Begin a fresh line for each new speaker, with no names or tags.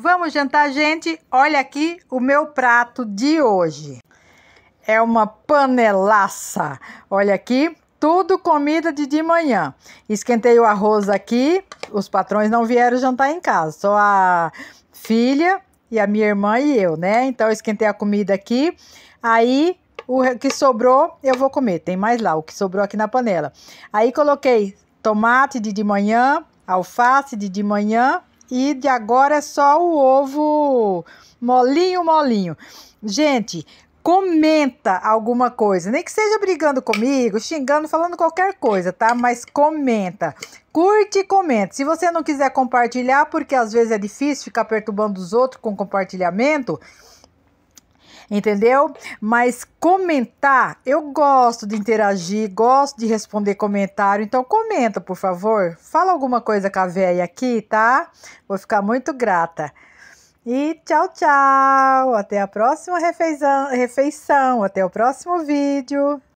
Vamos jantar, gente? Olha aqui o meu prato de hoje. É uma panelaça. Olha aqui, tudo comida de de manhã. Esquentei o arroz aqui. Os patrões não vieram jantar em casa, só a filha e a minha irmã e eu, né? Então eu esquentei a comida aqui. Aí o que sobrou eu vou comer. Tem mais lá, o que sobrou aqui na panela. Aí coloquei tomate de de manhã, alface de de manhã, e de agora é só o ovo molinho, molinho. Gente, comenta alguma coisa, nem que seja brigando comigo, xingando, falando qualquer coisa, tá? Mas comenta. Curte e comenta. Se você não quiser compartilhar, porque às vezes é difícil ficar perturbando os outros com compartilhamento, entendeu? Mas comentar, eu gosto de interagir, gosto de responder comentário, então comenta, por favor. Fala alguma coisa com a véia aqui, tá? Vou ficar muito grata. E tchau, tchau! Até a próxima refeição, refeição até o próximo vídeo.